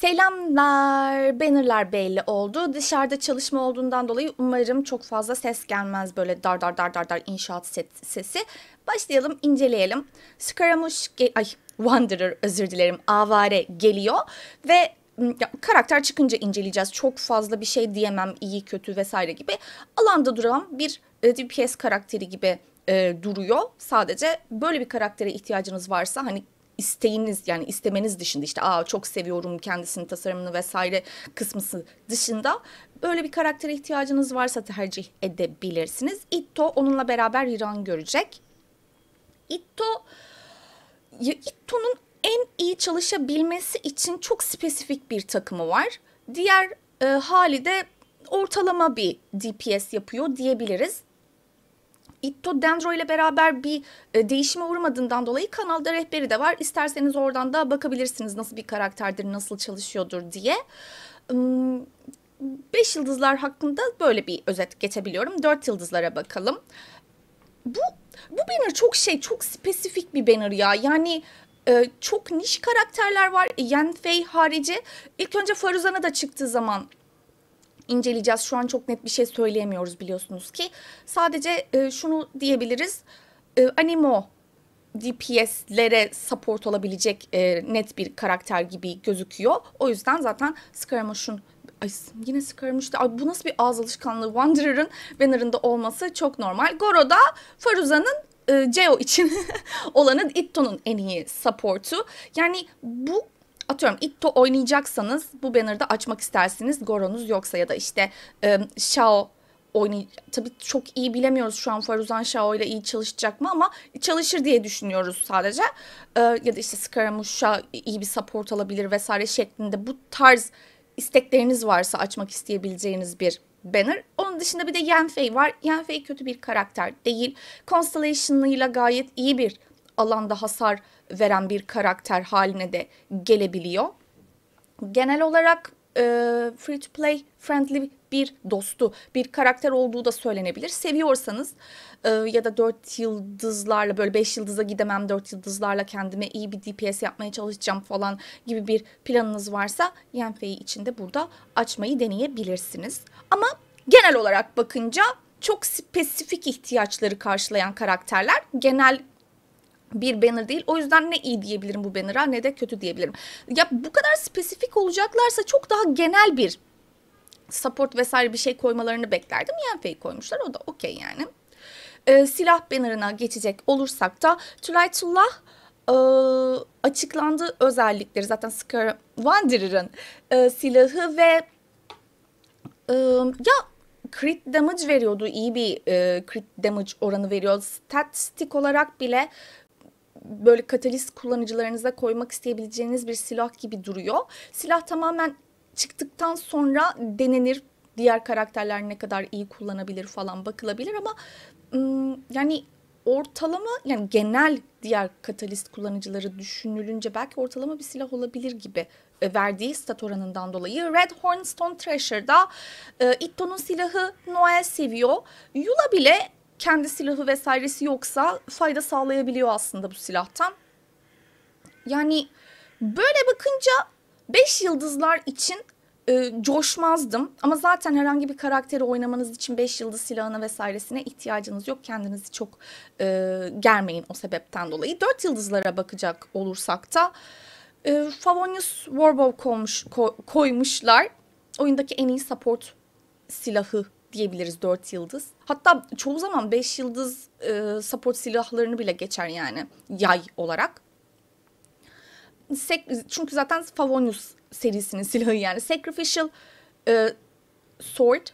Selamlar. Bannerlar belli oldu. Dışarıda çalışma olduğundan dolayı umarım çok fazla ses gelmez böyle dar dar dar dar dar inşaat set, sesi. Başlayalım, inceleyelim. Scaramouche, ay Wanderer özür dilerim. Avare geliyor ve ya, karakter çıkınca inceleyeceğiz. Çok fazla bir şey diyemem iyi kötü vesaire gibi. Alanda duran bir e, DPS karakteri gibi e, duruyor. Sadece böyle bir karaktere ihtiyacınız varsa hani isteğiniz yani istemeniz dışında işte aa çok seviyorum kendisinin tasarımını vesaire kısmısı dışında böyle bir karaktere ihtiyacınız varsa tercih edebilirsiniz. Itto onunla beraber İran görecek. Itto Itto'nun en iyi çalışabilmesi için çok spesifik bir takımı var. Diğer e, hali de ortalama bir DPS yapıyor diyebiliriz itto dendro ile beraber bir e, değişime uğramadığından dolayı kanalda rehberi de var. İsterseniz oradan da bakabilirsiniz nasıl bir karakterdir, nasıl çalışıyordur diye. Hmm, beş yıldızlar hakkında böyle bir özet geçebiliyorum. Dört yıldızlara bakalım. Bu bu banner çok şey, çok spesifik bir banner ya. Yani e, çok niş karakterler var. Yenfei harici. İlk önce Faruzan'a da çıktığı zaman inceleyeceğiz. Şu an çok net bir şey söyleyemiyoruz biliyorsunuz ki. Sadece e, şunu diyebiliriz. E, Animo DPS'lere support olabilecek e, net bir karakter gibi gözüküyor. O yüzden zaten Scaramouche'un Ay yine Scaramouche'da. Ay bu nasıl bir ağız alışkanlığı? Wanderer'ın banner'ında olması çok normal. Goro'da Faruza'nın e, Ceo için olanın Itto'nun en iyi support'u. Yani bu atıyorum Itto oynayacaksanız bu banner'da açmak istersiniz. Goronuz yoksa ya da işte e, Shao oynay tabii çok iyi bilemiyoruz şu an Faruzan Şao ile iyi çalışacak mı ama çalışır diye düşünüyoruz sadece. Ee, ya da işte Scaramouche'a iyi bir support alabilir vesaire şeklinde bu tarz istekleriniz varsa açmak isteyebileceğiniz bir banner. Onun dışında bir de Yenfei var. Yenfei kötü bir karakter değil. Constellation'ıyla gayet iyi bir alanda hasar veren bir karakter haline de gelebiliyor. Genel olarak e, free to play friendly bir dostu, bir karakter olduğu da söylenebilir. Seviyorsanız e, ya da 4 yıldızlarla böyle 5 yıldıza gidemem 4 yıldızlarla kendime iyi bir DPS yapmaya çalışacağım falan gibi bir planınız varsa Yenfei içinde burada açmayı deneyebilirsiniz. Ama genel olarak bakınca çok spesifik ihtiyaçları karşılayan karakterler genel bir banner değil. O yüzden ne iyi diyebilirim bu banner'a ne de kötü diyebilirim. Ya bu kadar spesifik olacaklarsa çok daha genel bir support vesaire bir şey koymalarını beklerdim. Yenfe'yi koymuşlar o da okey yani. Ee, silah banner'ına geçecek olursak da Tülaytullah e, açıklandı özellikleri zaten Scar Wanderer'ın e, silahı ve e, ya crit damage veriyordu. iyi bir e, crit damage oranı veriyor. Statistik olarak bile böyle katalist kullanıcılarınıza koymak isteyebileceğiniz bir silah gibi duruyor. Silah tamamen çıktıktan sonra denenir. Diğer karakterler ne kadar iyi kullanabilir falan bakılabilir ama yani ortalama yani genel diğer katalist kullanıcıları düşünülünce belki ortalama bir silah olabilir gibi e, verdiği stat oranından dolayı. Red Hornstone Treasure'da e, Itto'nun silahı Noel seviyor. Yula bile kendi silahı vesairesi yoksa fayda sağlayabiliyor aslında bu silahtan. Yani böyle bakınca 5 yıldızlar için e, coşmazdım. Ama zaten herhangi bir karakteri oynamanız için 5 yıldız silahına vesairesine ihtiyacınız yok. Kendinizi çok e, germeyin o sebepten dolayı. 4 yıldızlara bakacak olursak da e, Favonius Warbow koymuş, ko, koymuşlar. Oyundaki en iyi support silahı diyebiliriz dört yıldız. Hatta çoğu zaman beş yıldız e, support silahlarını bile geçer yani yay olarak. Sek, çünkü zaten Favonius serisinin silahı yani. Sacrificial e, Sword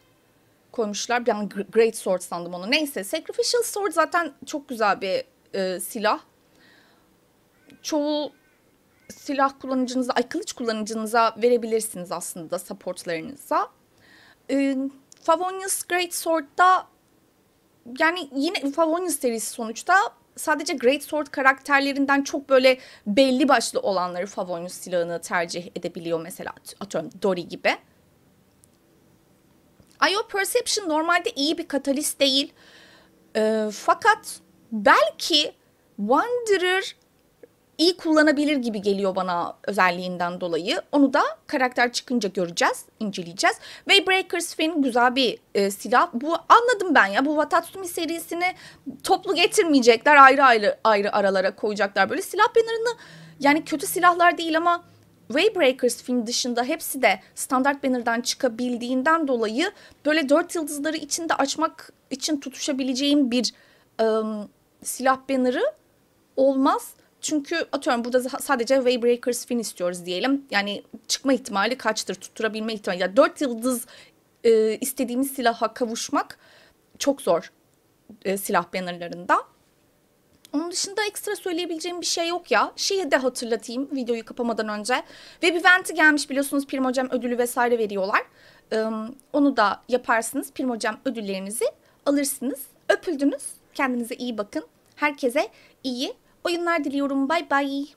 koymuşlar. Ben Great Sword sandım onu. Neyse Sacrificial Sword zaten çok güzel bir e, silah. Çoğu silah kullanıcınıza, ay kılıç kullanıcınıza verebilirsiniz aslında supportlarınıza. E, Favonius Great Sword'da yani yine Favonius serisi sonuçta sadece Great Sword karakterlerinden çok böyle belli başlı olanları Favonius silahını tercih edebiliyor mesela atıyorum Dory gibi. IO Perception normalde iyi bir katalist değil. E, fakat belki Wanderer iyi kullanabilir gibi geliyor bana özelliğinden dolayı. Onu da karakter çıkınca göreceğiz, inceleyeceğiz. Breakers Finn güzel bir e, silah. Bu anladım ben ya. Bu Watatsumi serisini toplu getirmeyecekler. Ayrı ayrı ayrı aralara koyacaklar. Böyle silah bannerını yani kötü silahlar değil ama Waybreakers film dışında hepsi de standart banner'dan çıkabildiğinden dolayı böyle dört yıldızları içinde açmak için tutuşabileceğim bir e, silah banner'ı olmaz. Çünkü atıyorum burada sadece Waybreakers fin istiyoruz diyelim. Yani çıkma ihtimali kaçtır, tutturabilme ihtimali. Yani dört yıldız e, istediğimiz silaha kavuşmak çok zor e, silah bannerlarında. Onun dışında ekstra söyleyebileceğim bir şey yok ya. Şeyi de hatırlatayım videoyu kapamadan önce. Web event'i gelmiş biliyorsunuz Primocem ödülü vesaire veriyorlar. Ee, onu da yaparsınız. Primocem ödüllerinizi alırsınız. Öpüldünüz. Kendinize iyi bakın. Herkese iyi oyunlar diliyorum. Bay bay.